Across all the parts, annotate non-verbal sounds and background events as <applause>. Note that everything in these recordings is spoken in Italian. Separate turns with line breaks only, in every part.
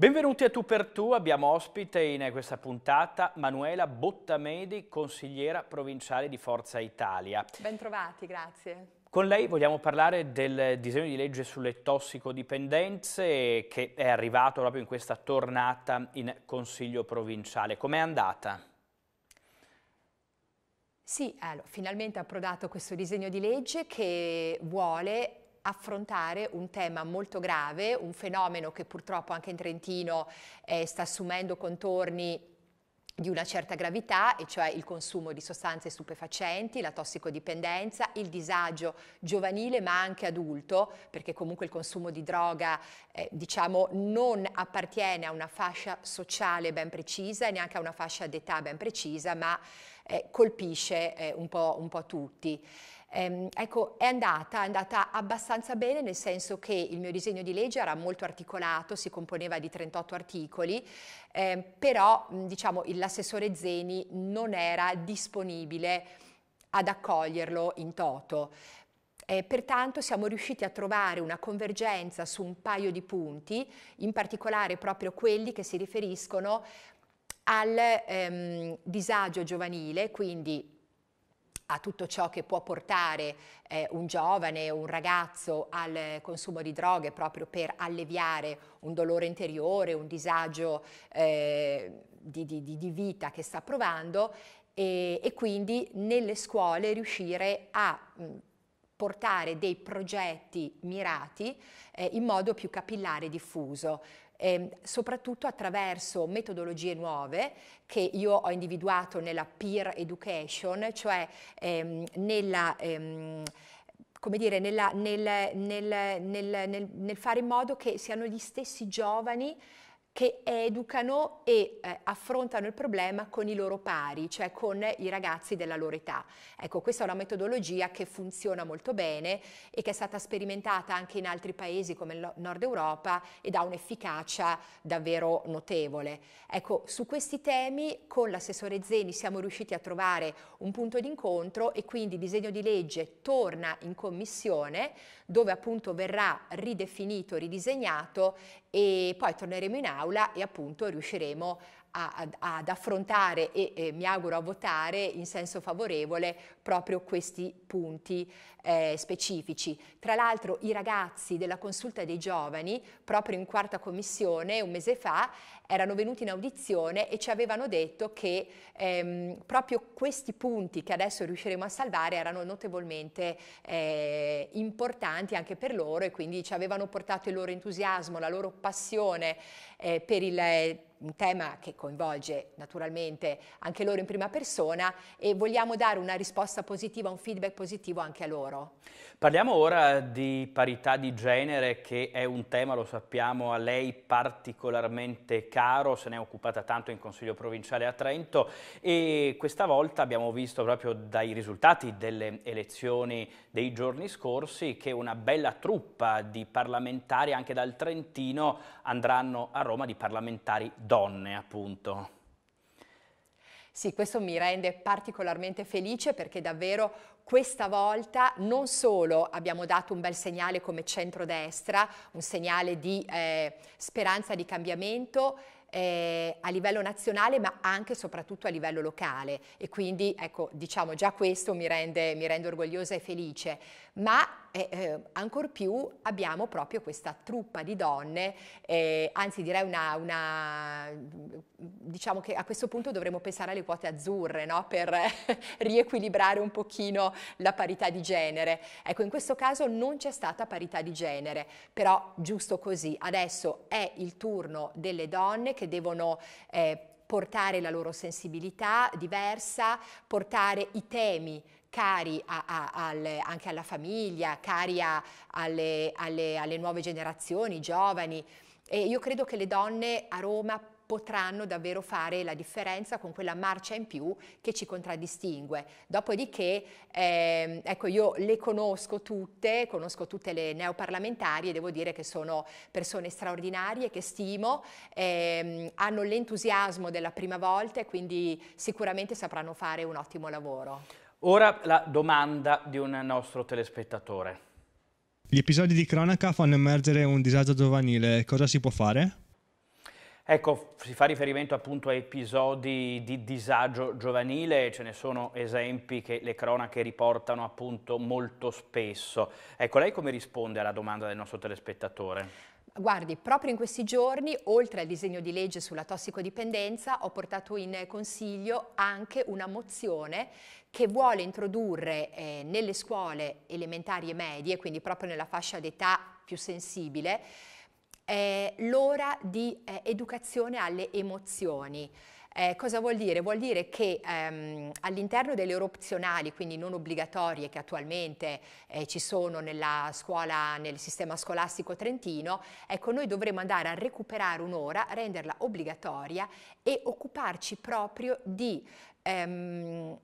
Benvenuti a Tu per Tu, abbiamo ospite in questa puntata Manuela Bottamedi, consigliera provinciale di Forza Italia.
Bentrovati, grazie.
Con lei vogliamo parlare del disegno di legge sulle tossicodipendenze che è arrivato proprio in questa tornata in Consiglio provinciale. Com'è andata?
Sì, allora, finalmente è approdato questo disegno di legge che vuole affrontare un tema molto grave, un fenomeno che purtroppo anche in Trentino eh, sta assumendo contorni di una certa gravità, e cioè il consumo di sostanze stupefacenti, la tossicodipendenza, il disagio giovanile ma anche adulto, perché comunque il consumo di droga eh, diciamo, non appartiene a una fascia sociale ben precisa e neanche a una fascia d'età ben precisa, ma eh, colpisce eh, un, po', un po' tutti. Ehm, ecco, è andata, è andata abbastanza bene nel senso che il mio disegno di legge era molto articolato, si componeva di 38 articoli, ehm, però diciamo l'assessore Zeni non era disponibile ad accoglierlo in toto. Eh, pertanto siamo riusciti a trovare una convergenza su un paio di punti, in particolare proprio quelli che si riferiscono al ehm, disagio giovanile, quindi a tutto ciò che può portare eh, un giovane un ragazzo al consumo di droghe proprio per alleviare un dolore interiore, un disagio eh, di, di, di, vita che sta provando e, e quindi nelle scuole riuscire a portare dei progetti mirati eh, in modo più capillare e diffuso eh, soprattutto attraverso metodologie nuove che io ho individuato nella peer education, cioè ehm, nella... Ehm,
come dire, nella,
nel, nel, nel, nel fare in modo che siano gli stessi giovani che educano e eh, affrontano il problema con i loro pari, cioè con i ragazzi della loro età. Ecco, questa è una metodologia che funziona molto bene e che è stata sperimentata anche in altri paesi come il Nord Europa ed ha un'efficacia davvero notevole. Ecco, su questi temi con l'assessore Zeni siamo riusciti a trovare un punto d'incontro e quindi il disegno di legge torna in commissione dove appunto verrà ridefinito, ridisegnato e poi torneremo in aula e appunto riusciremo a, ad affrontare e, e, mi auguro a votare in senso favorevole proprio questi punti eh, specifici. Tra l'altro i ragazzi della consulta dei giovani proprio in quarta commissione un mese fa erano venuti in audizione e ci avevano detto che ehm, proprio questi punti che adesso riusciremo a salvare erano notevolmente eh, importanti anche per loro e quindi ci avevano portato il loro entusiasmo, la loro passione eh, per il un tema che coinvolge naturalmente anche loro in prima persona e vogliamo dare una risposta positiva, un feedback positivo anche a loro.
Parliamo ora di parità di genere che è un tema, lo sappiamo, a lei particolarmente caro, se ne è occupata tanto in Consiglio Provinciale a Trento e questa volta abbiamo visto proprio dai risultati delle elezioni dei giorni scorsi che una bella truppa di parlamentari anche dal Trentino andranno a Roma di parlamentari donne, appunto.
Sì, questo mi rende particolarmente felice perché davvero questa volta non solo abbiamo dato un bel segnale come centrodestra, un segnale di eh, speranza di cambiamento, eh, a livello nazionale ma anche e soprattutto a livello locale e quindi ecco diciamo già questo mi rende, mi rende orgogliosa e felice ma eh, eh, ancor più abbiamo proprio questa truppa di donne eh, anzi direi una, una, diciamo che a questo punto dovremmo pensare alle quote azzurre no? per <laughs> riequilibrare un pochino la parità di genere ecco in questo caso non c'è stata parità di genere però giusto così adesso è il turno delle donne che devono eh, portare la loro sensibilità diversa, portare i temi cari a, a, al, anche alla famiglia, cari a, alle, alle, alle nuove generazioni, giovani. E io credo che le donne a Roma potranno davvero fare la differenza con quella marcia in più che ci contraddistingue. Dopodiché, ehm, ecco, io le conosco tutte, conosco tutte le neoparlamentari e devo dire che sono persone straordinarie che stimo, ehm, hanno l'entusiasmo della prima volta e quindi sicuramente sapranno fare un
ottimo lavoro. Ora la domanda di un nostro telespettatore. Gli episodi di cronaca fanno emergere un disagio giovanile, cosa si può fare? Ecco, si fa riferimento appunto a episodi di disagio giovanile, ce ne sono esempi che le cronache riportano appunto molto spesso. Ecco, lei come risponde alla domanda del nostro telespettatore?
Guardi, proprio in questi giorni, oltre al disegno di legge sulla tossicodipendenza, ho portato in consiglio anche una mozione che vuole introdurre eh, nelle scuole elementari e medie, quindi proprio nella fascia d'età più sensibile, eh, l'ora di eh, educazione alle emozioni. Eh, cosa vuol dire? Vuol dire che ehm, all'interno delle ore opzionali, quindi non obbligatorie che attualmente eh, ci sono scuola, nel sistema scolastico trentino, ecco, noi dovremo andare a recuperare un'ora, renderla obbligatoria e occuparci proprio di ehm,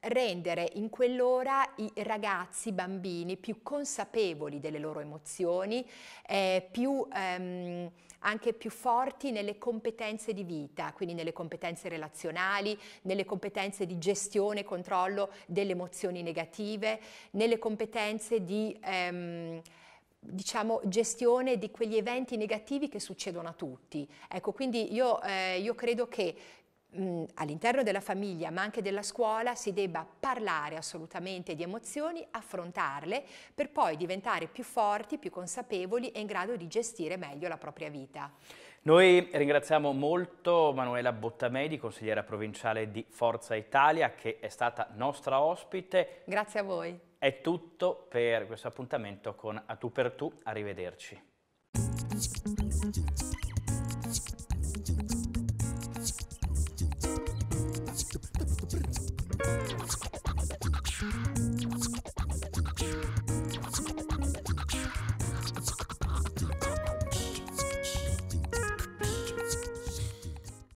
rendere in quell'ora i ragazzi, i bambini più consapevoli delle loro emozioni, eh, più, ehm, anche più forti nelle competenze di vita, quindi nelle competenze relazionali, nelle competenze di gestione e controllo delle emozioni negative, nelle competenze di... Ehm, diciamo, gestione di quegli eventi negativi che succedono a tutti. Ecco, quindi io, eh, io credo che Mm, all'interno della famiglia ma anche della scuola si debba parlare assolutamente di emozioni, affrontarle per poi diventare più forti, più consapevoli e in grado di gestire meglio la propria vita.
Noi ringraziamo molto Manuela Bottamedi, consigliera provinciale di Forza Italia, che è stata nostra ospite.
Grazie a voi.
È tutto per questo appuntamento con A Tu per Tu. Arrivederci. Ask